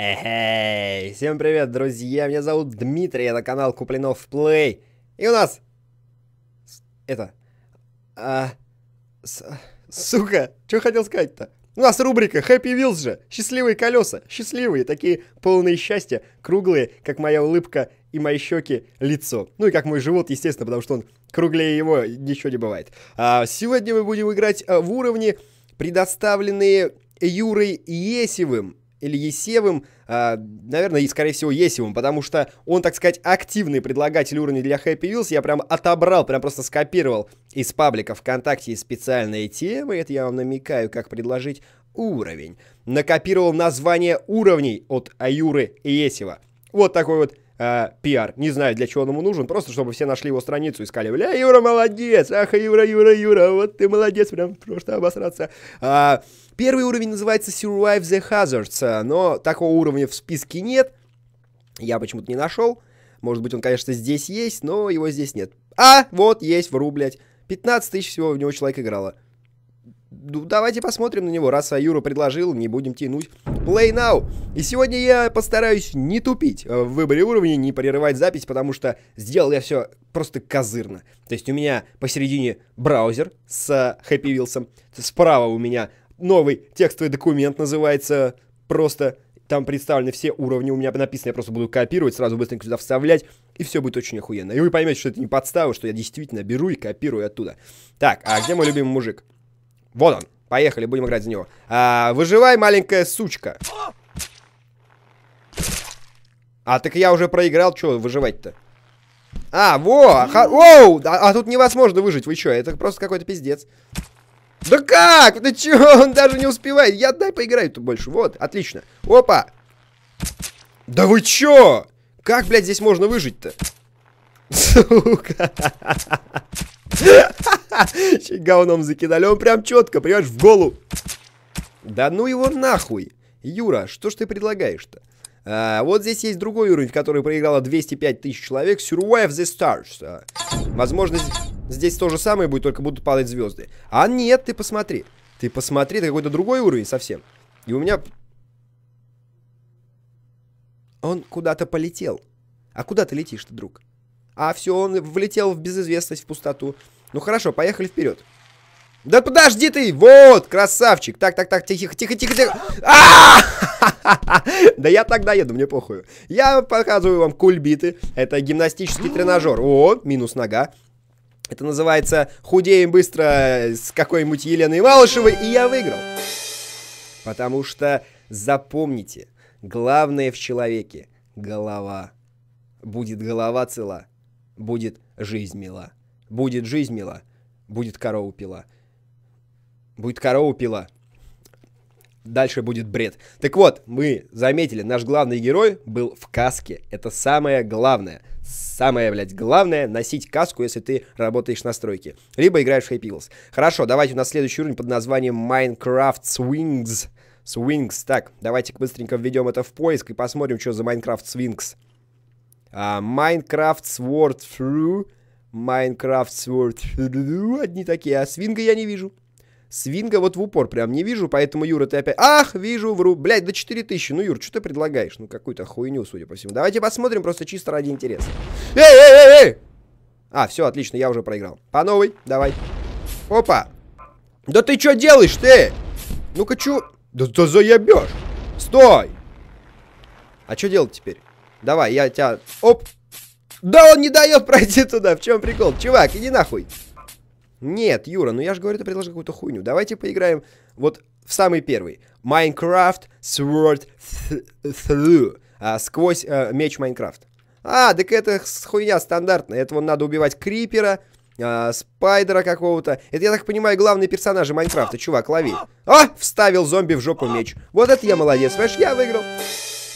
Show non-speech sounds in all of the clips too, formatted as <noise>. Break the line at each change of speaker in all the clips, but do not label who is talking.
Эй, всем привет, друзья! Меня зовут Дмитрий, я на канал Куплинов Плей. И у нас... Это... А... С... Сука, что хотел сказать-то? У нас рубрика Happy Wheels же. Счастливые колеса. Счастливые, такие полные счастья, круглые, как моя улыбка и мои щеки, лицо. Ну и как мой живот, естественно, потому что он круглее его, ничего не бывает. А, сегодня мы будем играть а, в уровни, предоставленные Юрой Есевым. Ильесевым, э, а, наверное, и, скорее всего, Есевым, потому что он, так сказать, активный предлагатель уровня для Happy Wheels. Я прям отобрал, прям просто скопировал из паблика ВКонтакте специальные темы. Это я вам намекаю, как предложить уровень. Накопировал название уровней от Аюры Есева. Вот такой вот Э, пиар. Не знаю, для чего он ему нужен, просто чтобы все нашли его страницу и сказали, бля, Юра, молодец, ах, Юра, Юра, Юра, вот ты молодец, прям просто обосраться. А, первый уровень называется Survive the Hazards, э, но такого уровня в списке нет, я почему-то не нашел. Может быть, он, конечно, здесь есть, но его здесь нет. А, вот есть, вру, блядь. 15 тысяч всего в него человек играло. Ну, давайте посмотрим на него, раз Аюра предложил, не будем тянуть. Play now! И сегодня я постараюсь не тупить э, в выборе уровня, не прерывать запись, потому что сделал я все просто козырно. То есть у меня посередине браузер с э, Happy Wheels, справа у меня новый текстовый документ, называется просто... Там представлены все уровни, у меня написано, я просто буду копировать, сразу быстренько сюда вставлять, и все будет очень охуенно. И вы поймете, что это не подстава, что я действительно беру и копирую оттуда. Так, а где мой любимый мужик? Вот он. Поехали, будем играть за него. А, выживай, маленькая сучка. А, так я уже проиграл, что выживать-то? А, во! Ха оу! А, а тут невозможно выжить, вы чё? Это просто какой-то пиздец. Да как? Ты чё? <laughs> Он даже не успевает. Я дай поиграю тут больше. Вот, отлично. Опа! Да вы чё? Как, блядь, здесь можно выжить-то? Сука. Говном закидали. Он прям четко, понимаешь, в голову. Да ну его нахуй. Юра, что ж ты предлагаешь-то? А, вот здесь есть другой уровень, в который проиграло 205 тысяч человек. Survive the Stars. А, возможно, здесь то же самое будет, только будут падать звезды. А нет, ты посмотри. Ты посмотри, это какой-то другой уровень совсем. И у меня... Он куда-то полетел. А куда ты летишь-то, друг? А все, он влетел в безызвестность, в пустоту. Ну хорошо, поехали вперед. Да подожди ты! Вот, красавчик! Так, так, так, тихо, тихо, тихо, тихо. А! <laughs> Да я тогда еду, мне похуй. Я показываю вам кульбиты. Это гимнастический тренажер. О, минус нога. Это называется «Худеем быстро» с какой-нибудь Еленой Малышевой, и я выиграл. Потому что запомните, главное в человеке – голова. Будет голова цела, Будет жизнь мила. Будет жизнь мила. Будет корову пила. Будет корову пила. Дальше будет бред. Так вот, мы заметили, наш главный герой был в каске. Это самое главное. Самое, блядь, главное носить каску, если ты работаешь на стройке. Либо играешь в Happy Wheels. Хорошо, давайте у нас следующий уровень под названием Minecraft Swings. Swings. Так, давайте быстренько введем это в поиск и посмотрим, что за Minecraft Swings. А, Minecraft Sword Through. Minecraft Sword Through. Одни такие. А свинга я не вижу. Свинга вот в упор прям не вижу, поэтому, Юра, ты опять... Ах, вижу, вру. Блядь, до 4000. Ну, Юр, что ты предлагаешь? Ну, какую-то хуйню, судя по всему. Давайте посмотрим просто чисто ради интереса. Эй, эй, эй, эй! А, все, отлично, я уже проиграл. По новой, давай. Опа. Да ты что делаешь, ты? Ну-ка, чё? Да, да заебешь. Стой. А что делать теперь? Давай, я тебя... Оп! Да он не дает пройти туда. В чем прикол? Чувак, иди нахуй. Нет, Юра, ну я же говорю, ты предложил какую-то хуйню. Давайте поиграем вот в самый первый. Minecraft Sword Through. А, сквозь а, меч Майнкрафт. А, так это хуйня стандартная. Это вон надо убивать Крипера, а, Спайдера какого-то. Это, я так понимаю, главные персонажи Майнкрафта. Чувак, лови. А, вставил зомби в жопу меч. Вот это я молодец, понимаешь, я выиграл.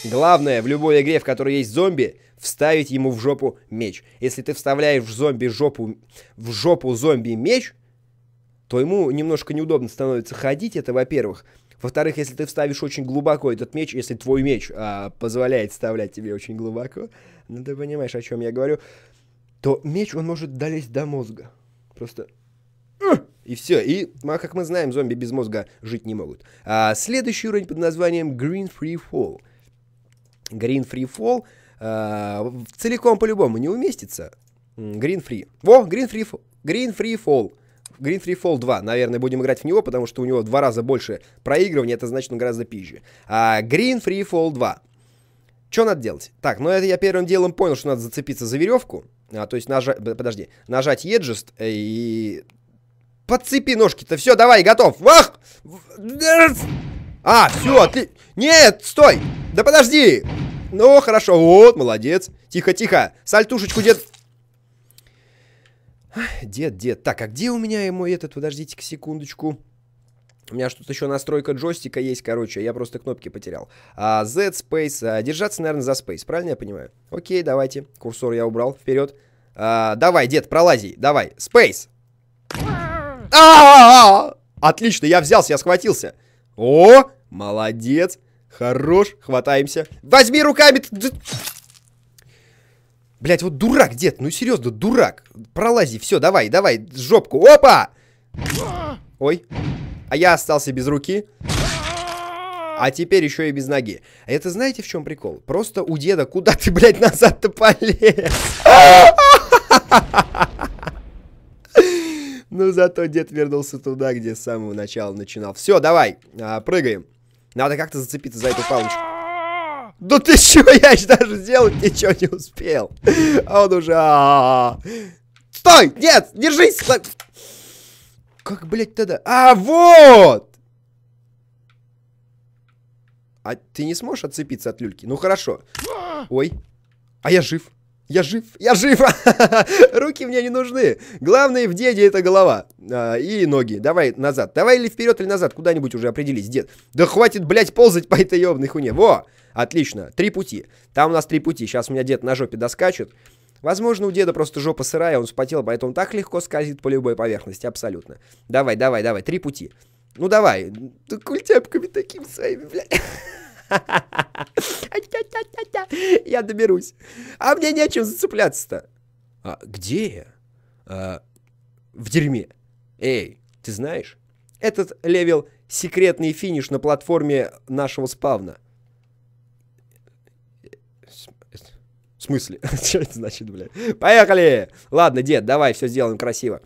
Главное в любой игре, в которой есть зомби, вставить ему в жопу меч. Если ты вставляешь в зомби жопу, в жопу зомби меч, то ему немножко неудобно становится ходить, это во-первых. Во-вторых, если ты вставишь очень глубоко этот меч, если твой меч а, позволяет вставлять тебе очень глубоко, ну ты понимаешь, о чем я говорю, то меч, он может долезть до мозга. Просто... <clears throat> И все. И, а, как мы знаем, зомби без мозга жить не могут. А следующий уровень под названием Green Free Fall — Green Free Fall э, целиком по-любому не уместится. Green Free. Во, Green Free, Green Free Fall. Green Free Fall 2, наверное, будем играть в него, потому что у него в два раза больше проигрывания, это значит, он гораздо пизже. А Green Free Fall 2. Что надо делать? Так, ну это я первым делом понял, что надо зацепиться за веревку. А, то есть нажать... Подожди. Нажать еджест э, и... Подцепи ножки-то. Все, давай, готов. Вах! Э, а, все, ты... Нет, стой! Да подожди! Ну, хорошо, вот, молодец. Тихо-тихо, сальтушечку, дед... Дед, дед. Так, а где у меня мой этот? Подождите-ка секундочку. У меня что-то еще настройка джойстика есть, короче, я просто кнопки потерял. А, Z, Space, а, держаться, наверное, за Space, правильно я понимаю? Окей, давайте, курсор я убрал, вперед. А, давай, дед, пролази, давай, Space. А -а -а! Отлично, я взялся, я схватился. О, молодец. Хорош, хватаемся. Возьми руками! Блять, вот дурак, дед, ну серьезно, дурак. Пролази, все, давай, давай, жопку. Опа! Ой. А я остался без руки. А теперь еще и без ноги. А Это знаете, в чем прикол? Просто у деда куда ты, блядь, назад-то полез? Ну, зато дед вернулся туда, где с самого начала начинал. Все, давай, а, прыгаем. Надо как-то зацепиться за эту палочку. Да ты что, <laughs> я даже сделать ничего не успел. А он уже... А, а, а, Стой! Нет! Держись! Как, блядь, тогда? А, вот! А ты не сможешь отцепиться от люльки? Ну, хорошо. Ой. А я жив. Я жив, я жив, <laughs> руки мне не нужны. Главное в деде это голова а, и ноги. Давай назад, давай или вперед, или назад, куда-нибудь уже определись, дед. Да хватит, блядь, ползать по этой ебаной хуйне. Во, отлично, три пути. Там у нас три пути, сейчас у меня дед на жопе доскачет. Возможно, у деда просто жопа сырая, он вспотел, поэтому так легко скользит по любой поверхности, абсолютно. Давай, давай, давай, три пути. Ну давай, да культяпками таким своими, блядь. <laughs> Я доберусь. А мне нечем зацепляться-то. А, где я? А, в дерьме. Эй, ты знаешь? Этот левел секретный финиш на платформе нашего спавна. В смысле? <laughs> Что это значит, блядь? Поехали! Ладно, дед, давай, все сделаем красиво.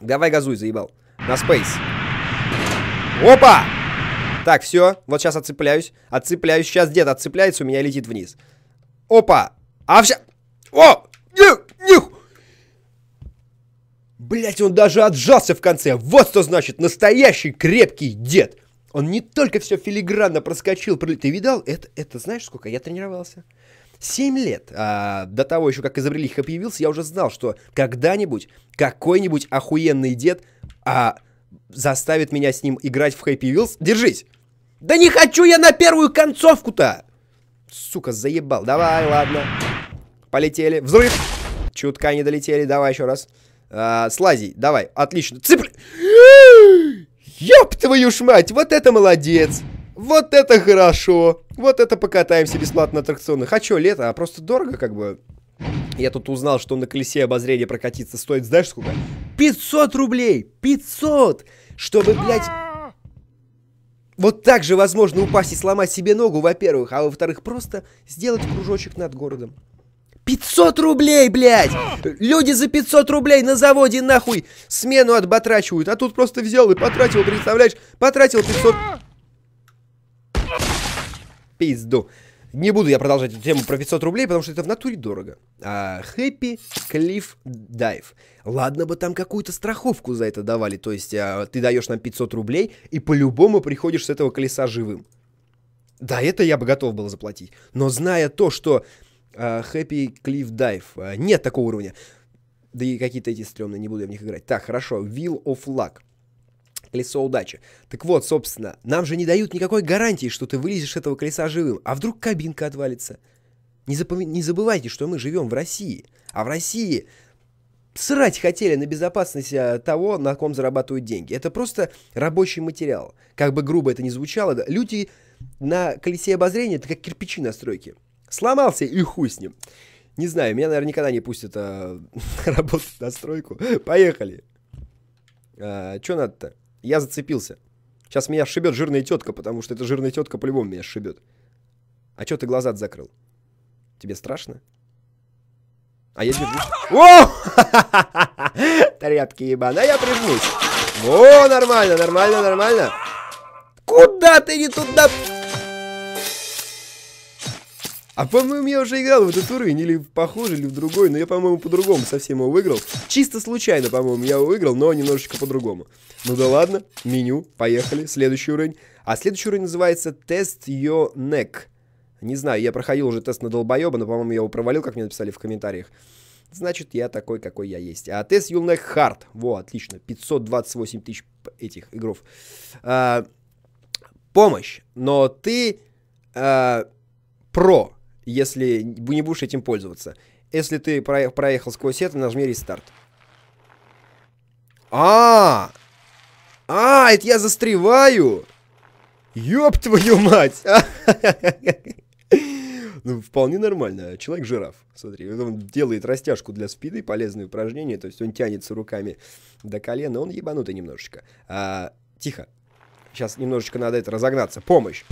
Давай газуй, заебал. На спейс. Опа! Так, все, вот сейчас отцепляюсь. Отцепляюсь, сейчас дед отцепляется, у меня летит вниз. Опа! А вся... О! Нюх! Нюх! Блять, он даже отжался в конце. Вот что значит настоящий крепкий дед. Он не только все филигранно проскочил, пролет. Ты видал? Это, это знаешь, сколько я тренировался? Семь лет а, до того еще, как изобрели их объявился, я уже знал, что когда-нибудь какой-нибудь охуенный дед а, заставит меня с ним играть в Happy Wheels. Держись! Да не хочу я на первую концовку-то! Сука, заебал. Давай, ладно. Полетели. Взрыв. Чутка не долетели. Давай еще раз. А, слази. Давай. Отлично. Цепли... Ёб твою ж мать. Вот это молодец. Вот это хорошо. Вот это покатаемся бесплатно на аттракционах. А что, лето? А просто дорого как бы. Я тут узнал, что на колесе обозрения прокатиться стоит, знаешь сколько? 500 рублей! 500! Чтобы, блядь... Вот так же возможно упасть и сломать себе ногу, во-первых, а во-вторых, просто сделать кружочек над городом. 500 рублей, блядь! Люди за 500 рублей на заводе нахуй смену отбатрачивают, а тут просто взял и потратил, представляешь? Потратил 500... Пизду. Не буду я продолжать эту тему про 500 рублей, потому что это в натуре дорого. А, Happy Cliff Dive. Ладно бы там какую-то страховку за это давали. То есть а, ты даешь нам 500 рублей и по-любому приходишь с этого колеса живым. Да, это я бы готов был заплатить. Но зная то, что а, Happy Cliff Dive а, нет такого уровня. Да и какие-то эти стрёмные, не буду я в них играть. Так, хорошо. Wheel of Luck колесо удачи. Так вот, собственно, нам же не дают никакой гарантии, что ты вылезешь с этого колеса живым. А вдруг кабинка отвалится? Не, запом... не забывайте, что мы живем в России. А в России срать хотели на безопасность а, того, на ком зарабатывают деньги. Это просто рабочий материал. Как бы грубо это ни звучало, да, люди на колесе обозрения это как кирпичи на стройке. Сломался и хуй с ним. Не знаю, меня, наверное, никогда не пустят а, <laughs> работать на стройку. Поехали. А, Че надо-то? Я зацепился. Сейчас меня шибет жирная тетка, потому что эта жирная тетка по-любому меня шибет. А что ты глаза закрыл? Тебе страшно? А я держусь. О! <laughs> Тряпки ебана, я прижмусь. О, нормально, нормально, нормально. Куда ты не туда? А по-моему, я уже играл в этот уровень, или похожий, или в другой, но я, по-моему, по-другому совсем его выиграл. Чисто случайно, по-моему, я его выиграл, но немножечко по-другому. Ну да ладно, меню, поехали, следующий уровень. А следующий уровень называется «Тест Your Neck». Не знаю, я проходил уже тест на долбоеба, но, по-моему, я его провалил, как мне написали в комментариях. Значит, я такой, какой я есть. А тест Юлнек Хард. Во, отлично. 528 тысяч этих игров. А, помощь. Но ты а, про если не будешь этим пользоваться. Если ты проехал сквозь это, нажми рестарт. А! А, это я застреваю! Ёб твою мать! <laughs> Ну, вполне нормально. Человек-жираф, смотри. Он делает растяжку для спины полезные упражнения, то есть он тянется руками до колена, он ебанутый немножечко. А, тихо. Сейчас немножечко надо это разогнаться. Помощь!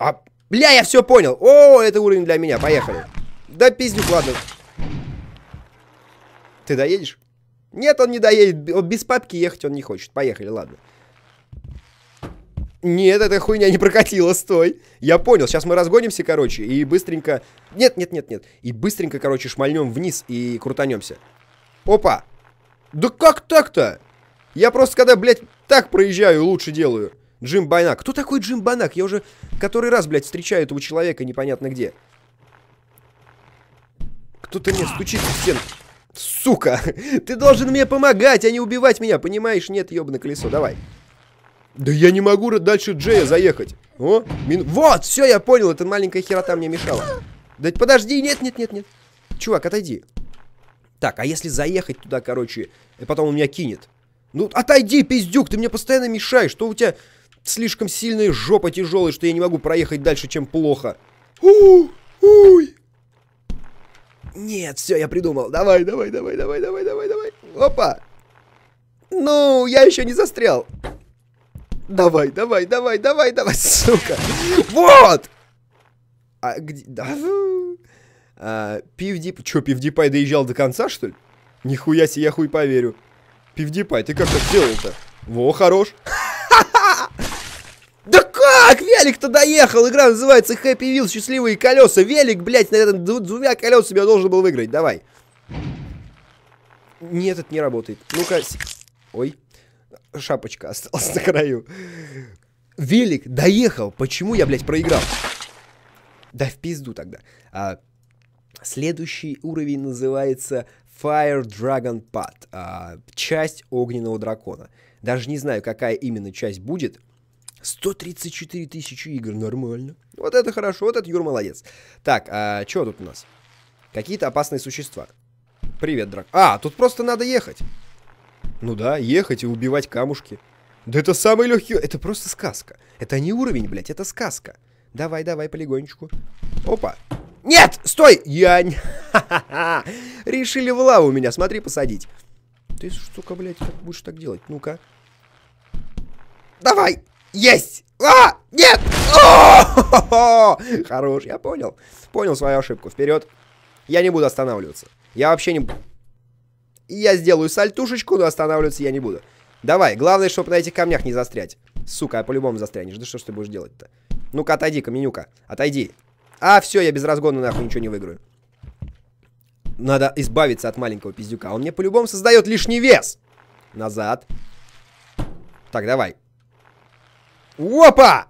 А, Бля, я все понял. О, это уровень для меня. Поехали. Да пиздюк, ладно. Ты доедешь? Нет, он не доедет. Он без папки ехать он не хочет. Поехали, ладно. Нет, эта хуйня не прокатила, стой. Я понял, сейчас мы разгонимся, короче, и быстренько... Нет, нет, нет, нет. И быстренько, короче, шмальнем вниз и крутанемся. Опа. Да как так-то? Я просто, когда, блядь, так проезжаю, лучше делаю. Джим Байнак. Кто такой Джим Байнак? Я уже который раз, блядь, встречаю этого человека непонятно где. Кто-то мне стучит в стенку. Сука! <laughs> Ты должен мне помогать, а не убивать меня, понимаешь? Нет, ебаное колесо, давай. Да я не могу дальше Джея заехать. О, мин... Вот, все, я понял, эта маленькая херота мне мешала. Да подожди, нет, нет, нет, нет. Чувак, отойди. Так, а если заехать туда, короче, и потом он меня кинет? Ну, отойди, пиздюк, ты мне постоянно мешаешь, что у тебя... Слишком сильная жопа тяжелая, что я не могу проехать дальше, чем плохо. У, уй! Нет, все, я придумал. Давай, давай, давай, давай, давай, давай, давай. Опа! Ну, я еще не застрял. Давай, давай, давай, давай, давай, сука. Вот! А где... Да. А, Пивдип... че Пивдипай доезжал до конца, что ли? Нихуя себе, я хуй поверю. Пивдипай, ты как так сделал-то? Во, хорош. Так, велик-то доехал. Игра называется Happy Wheels, счастливые колеса. Велик, блядь, на этом двумя колесами я должен был выиграть. Давай. Нет, это не работает. Ну-ка. Ой. Шапочка осталась на краю. Велик доехал. Почему я, блядь, проиграл? Да в пизду тогда. А, следующий уровень называется Fire Dragon Pad. А, часть огненного дракона. Даже не знаю, какая именно часть будет. 134 тысячи игр, нормально. Вот это хорошо, вот это Юр молодец. Так, а что тут у нас? Какие-то опасные существа. Привет, драк. А, тут просто надо ехать. Ну да, ехать и убивать камушки. Да это самый легкий... Это просто сказка. Это не уровень, блядь, это сказка. Давай, давай, полигончику. Опа. Нет, стой! Я... <laughs> Решили в лаву меня, смотри, посадить. Ты, сука, блядь, как будешь так делать? Ну-ка. Давай! Есть! А! Нет! <laughs> Хорош, я понял. Понял свою ошибку. Вперед. Я не буду останавливаться. Я вообще не... Я сделаю сальтушечку, но останавливаться я не буду. Давай, главное, чтобы на этих камнях не застрять. Сука, я а по-любому застрянешь. Да что ж ты будешь делать-то? Ну-ка, отойди каменюка, Отойди. А, все, я без разгона нахуй ничего не выиграю. Надо избавиться от маленького пиздюка. Он мне по-любому создает лишний вес. Назад. Так, давай. Опа!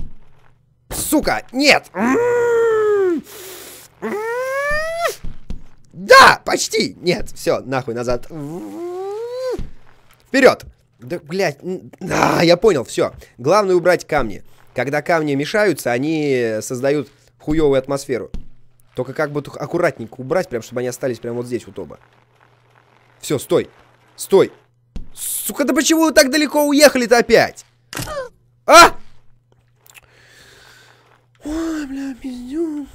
Сука, нет! Да, почти! Нет, все, нахуй назад. Вперед! Да, блядь, а, я понял, все. Главное убрать камни. Когда камни мешаются, они создают хуевую атмосферу. Только как бы аккуратненько убрать, прям, чтобы они остались прямо вот здесь, у Тоба. Все, стой. Стой. Сука, да почему вы так далеко уехали-то опять? А! Ой, бля, пиздюк.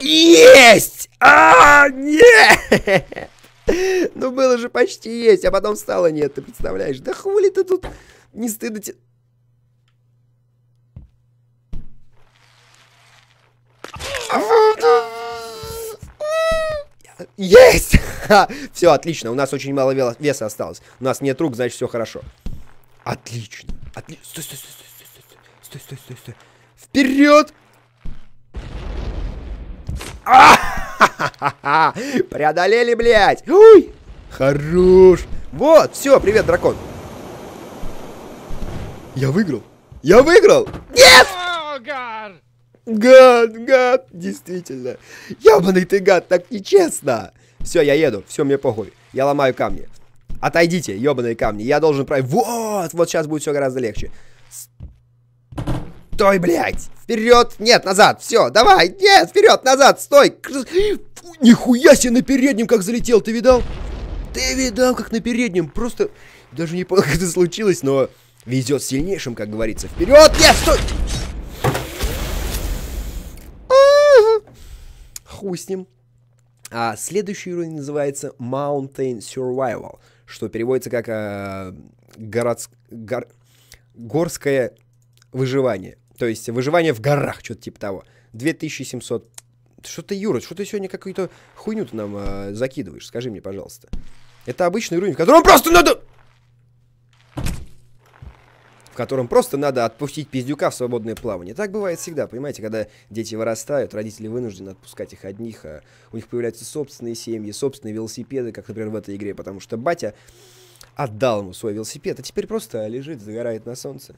Есть!
А, нет! Ну было же почти есть, а потом стало нет, ты представляешь? Да хули ты тут не стыдно тебе... Есть! Все, отлично, у нас очень мало веса осталось. У нас нет рук, значит все хорошо. Отлично. Отлично. Стой, стой, стой, стой, стой, стой, стой, стой, стой, стой. Вперед! А Преодолели, блядь! Уй! Хорош! Вот, все, привет, дракон! Я выиграл! Я выиграл! Нет! Гад, гад, действительно. Ябаный ты гад, так нечестно. Все, я еду, все, мне похуй. Я ломаю камни. Отойдите, ебаные камни. Я должен пройти. Вот, вот сейчас будет все гораздо легче. Стой, блядь! Вперед! Нет, назад! Все, давай! Нет, вперед, назад! Стой! Фу, нихуя себе на переднем как залетел, ты видал? Ты видал, как на переднем? Просто даже не понял, <laughs> как это случилось, но везет сильнейшим, как говорится. Вперед! Нет, стой! Хуй с ним. А следующий уровень называется Mountain Survival, что переводится как э, город, гор, горское выживание. То есть выживание в горах, что-то типа того. 2700. Что ты, Юра, что ты сегодня какую-то хуйню ты нам э, закидываешь? Скажи мне, пожалуйста. Это обычный уровень, в котором просто надо... В котором просто надо отпустить пиздюка в свободное плавание. Так бывает всегда, понимаете, когда дети вырастают, родители вынуждены отпускать их одних, а у них появляются собственные семьи, собственные велосипеды, как, например, в этой игре, потому что батя отдал ему свой велосипед, а теперь просто лежит, загорает на солнце.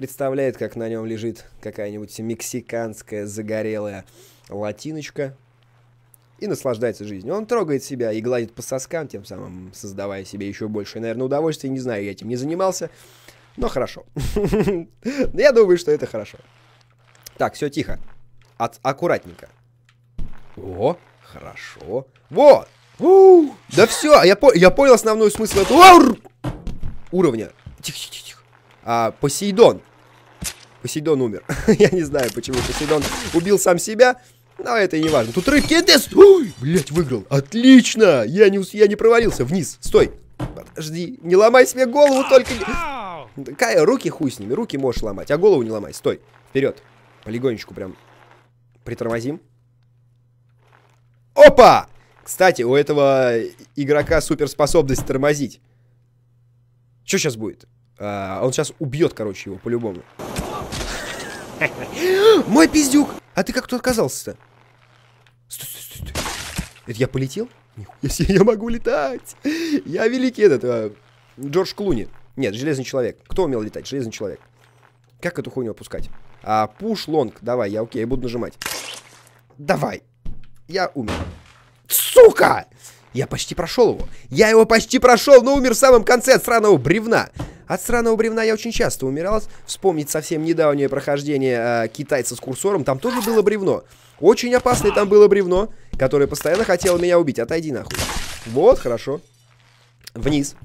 Представляет, как на нем лежит какая-нибудь мексиканская загорелая латиночка и наслаждается жизнью. Он трогает себя и гладит по соскам, тем самым создавая себе еще больше, наверное, удовольствия Не знаю, я этим не занимался, но хорошо. <laughs> Я думаю, что это хорошо. Так, все тихо. Аккуратненько. О, хорошо. Вот! Да все, я, по я понял основной смысл этого уровня. Тихо, тихо, тихо. А, Посейдон. Посейдон умер. <laughs> Я не знаю, почему Посейдон убил сам себя. Но это и не важно. Тут рыбки Эдес. Ой, блядь, выиграл. Отлично. Я не, я не провалился. Вниз. Стой. Подожди. Не ломай себе голову только. Какая? Руки хуй с ними. Руки можешь ломать. А голову не ломай. Стой. Вперед. Полигонечку прям притормозим. Опа! Кстати, у этого игрока суперспособность тормозить. Что сейчас будет? А, он сейчас убьет, короче, его по-любому. Мой пиздюк! А ты как тут оказался-то? Стой, стой, стой, стой. Это я полетел? Нихуя я могу летать! Я великий этот, а, Джордж Клуни. Нет, Железный Человек. Кто умел летать? Железный Человек. Как эту хуйню опускать? А, пуш, лонг. Давай, я окей, я буду нажимать. Давай. Я умер. Сука! Я почти прошел его. Я его почти прошел, но умер в самом конце от сраного бревна. От сраного бревна я очень часто умирал. Вспомнить совсем недавнее прохождение э, китайца с курсором. Там тоже было бревно. Очень опасное там было бревно, которое постоянно хотело меня убить. Отойди нахуй. Вот, хорошо. Вниз.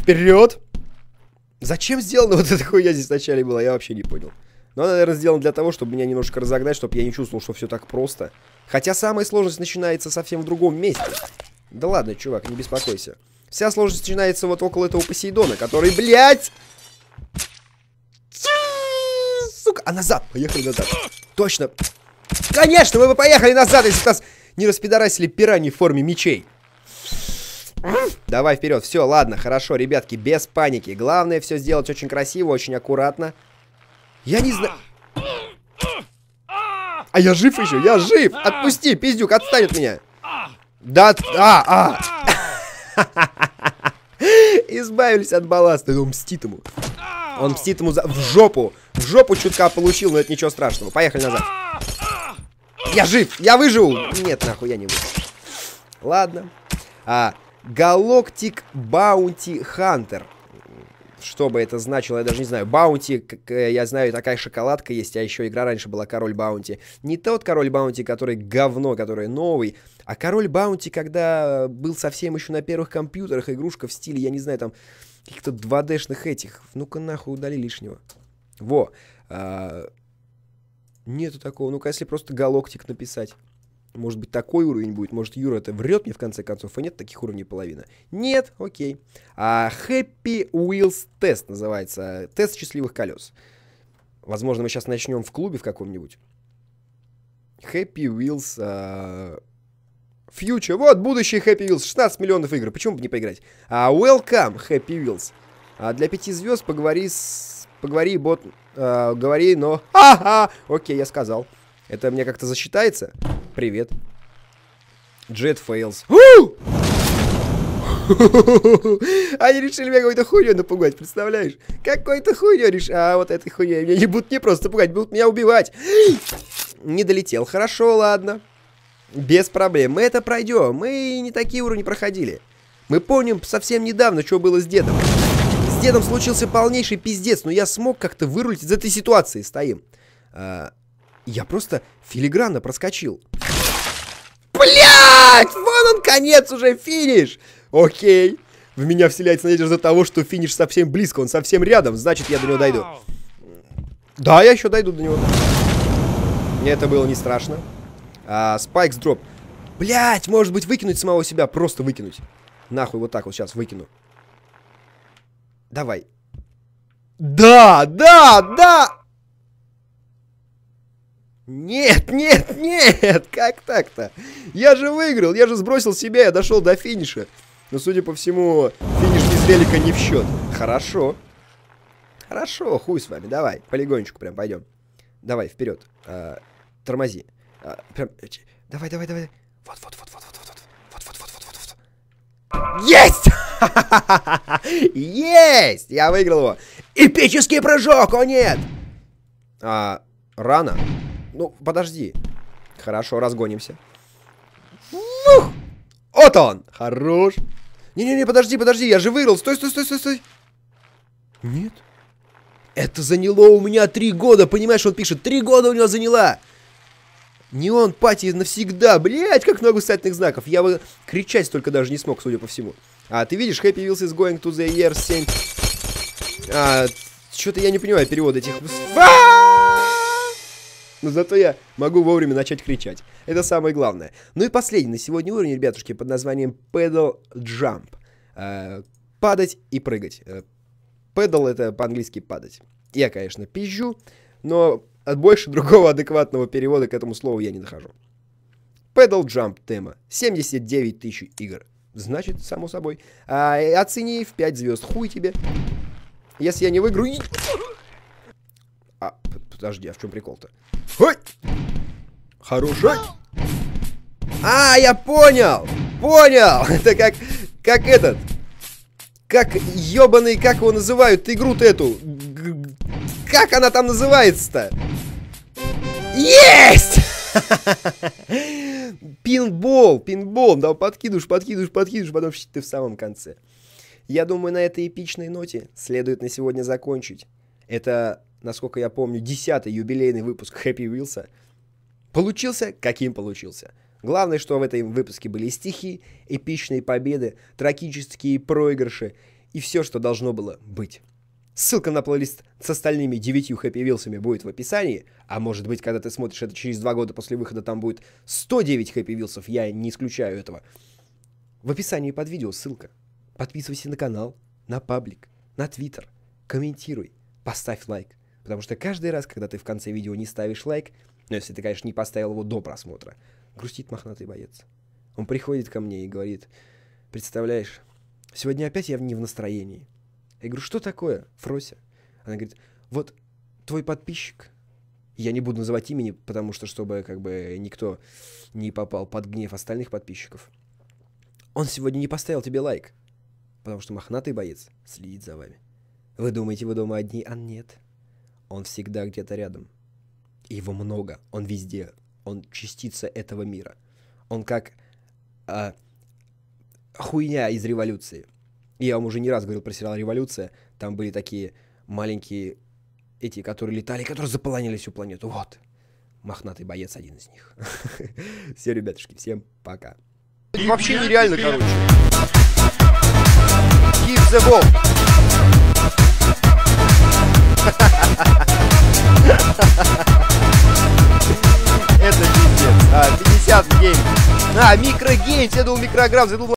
Вперед! Зачем сделано вот это такое здесь вначале было, я вообще не понял. Но, наверное, сделано для того, чтобы меня немножко разогнать, чтобы я не чувствовал, что все так просто. Хотя самая сложность начинается совсем в другом месте. Да ладно, чувак, не беспокойся. Вся сложность начинается вот около этого Посейдона, который, блядь... Сука, а назад, поехали назад. Точно. Конечно, мы бы поехали назад, если нас не распидорасили пираньи в форме мечей. Давай вперед, все, ладно, хорошо, ребятки, без паники. Главное все сделать очень красиво, очень аккуратно. Я не знаю... А я жив еще, я жив! Отпусти, пиздюк, отстань от меня! Да, от... а, а! <laughs> Избавились от балласта, он мстит ему. Он мстит ему за... в жопу. В жопу чутка получил, но это ничего страшного. Поехали назад. Я жив, я выживу. Нет, нахуй, я не выживу. Ладно. А, Галактик Баунти Хантер что бы это значило, я даже не знаю. Баунти, как, э, я знаю, такая шоколадка есть, а еще игра раньше была Король Баунти. Не тот Король Баунти, который говно, который новый, а Король Баунти, когда был совсем еще на первых компьютерах, игрушка в стиле, я не знаю, там, каких-то 2D-шных этих. Ну-ка нахуй удали лишнего. Во. А, нету такого. Ну-ка, если просто Галоктик написать. Может быть, такой уровень будет. Может, Юра это врет мне в конце концов, и а нет таких уровней половина. Нет, окей. А Happy Wheels тест называется. Тест счастливых колес. Возможно, мы сейчас начнем в клубе в каком-нибудь. Happy Wheels... А... Future. Вот, будущее Happy Wheels. 16 миллионов игр. Почему бы не поиграть? А, welcome, Happy Wheels. А, для пяти звезд поговори с... Поговори, бот... А, говори, но... <laughs> Ага! Окей, я сказал. Это мне как-то засчитается? Привет. Джет фейлс. <laughs> Они решили меня какой-то хуйней напугать, представляешь? Какой-то хуйней решили. А вот этой хуйней меня не будут не просто пугать, будут меня убивать. <gasps> Не долетел. Хорошо, ладно. Без проблем. Мы это пройдем. Мы не такие уровни проходили. Мы помним совсем недавно, что было с дедом. С дедом случился полнейший пиздец, но я смог как-то вырулить из этой ситуации. Стоим. А, я просто филигранно проскочил. Блять! Вон он конец уже, финиш! Окей. В меня вселяется надежда того, что финиш совсем близко, он совсем рядом, значит я до него дойду. Да, я еще дойду до него. Мне это было не страшно. А, спайкс дроп. Блять, может быть выкинуть самого себя, просто выкинуть. Нахуй вот так вот сейчас выкину. Давай. Да, да, да! Нет, нет, нет! Как так-то? Я же выиграл, я же сбросил себя, я дошел до финиша. Но, судя по всему, финиш без велика не в счет. Хорошо. Хорошо, хуй с вами, давай, полигончику прям пойдем. Давай, вперед. А, тормози. А, прям, давай, давай, давай. Вот, вот, вот, вот, вот, вот, вот, вот, вот, вот, вот, вот. Есть! Есть! Я выиграл его. Эпический прыжок, о нет! А, рано. Ну, подожди. Хорошо, разгонимся. Ух! Вот он! Хорош! Не-не-не, подожди, подожди, я же вырыл. Стой, стой, стой, стой, стой. Нет. Это заняло у меня три года, понимаешь, он пишет. Три года у него заняло. Неон пати навсегда. Блять, как много статных знаков. Я бы кричать только даже не смог, судя по всему. А, ты видишь, Happy Wheels is going to the year 7. А, что-то я не понимаю перевод этих... А! но зато я могу вовремя начать кричать. Это самое главное. Ну и последний на сегодня уровень, ребятушки, под названием Pedal Jump. Э, падать и прыгать. Э, Pedal это по-английски падать. Я, конечно, пизжу, но от больше <laughs> другого адекватного перевода к этому слову я не дохожу. Pedal Jump тема. 79 тысяч игр. Значит, само собой. А, оцени в 5 звезд. Хуй тебе. Если я не выиграю... Подожди, а в чем прикол-то? Хороший! А, я понял! Понял! <laughs> Это как... Как этот... Как ебаный, как его называют, игру-то эту. Как она там называется-то? Есть! <laughs> Пинбол, пинбол, да, подкидываешь, подкидываешь, подкидываешь, потом ты в самом конце. Я думаю, на этой эпичной ноте следует на сегодня закончить. Это насколько я помню, десятый юбилейный выпуск Happy Уилса. Получился, каким получился. Главное, что в этом выпуске были стихи, эпичные победы, трагические проигрыши и все, что должно было быть. Ссылка на плейлист с остальными девятью Happy Вилсами будет в описании, а может быть, когда ты смотришь это через два года после выхода, там будет 109 Happy Вилсов, я не исключаю этого. В описании под видео ссылка. Подписывайся на канал, на паблик, на твиттер, комментируй, поставь лайк. Потому что каждый раз, когда ты в конце видео не ставишь лайк, ну если ты, конечно, не поставил его до просмотра, грустит мохнатый боец. Он приходит ко мне и говорит, представляешь, сегодня опять я не в настроении. Я говорю, что такое, Фрося? Она говорит, вот твой подписчик, я не буду называть имени, потому что, чтобы как бы никто не попал под гнев остальных подписчиков. Он сегодня не поставил тебе лайк, потому что мохнатый боец следит за вами. Вы думаете, вы дома одни, а нет. Он всегда где-то рядом. Его много, он везде, он частица этого мира. Он как э, хуйня из революции. Я вам уже не раз говорил про сериал «Революция». Там были такие маленькие эти, которые летали, которые заполонили всю планету. Вот, мохнатый боец один из них. <laughs> Все, ребятушки, всем пока. Вообще нереально, короче. Give the ball. <laughs> Это пиздец. 50 а, гейм. А, микрогеймс, я думал микрограмм, я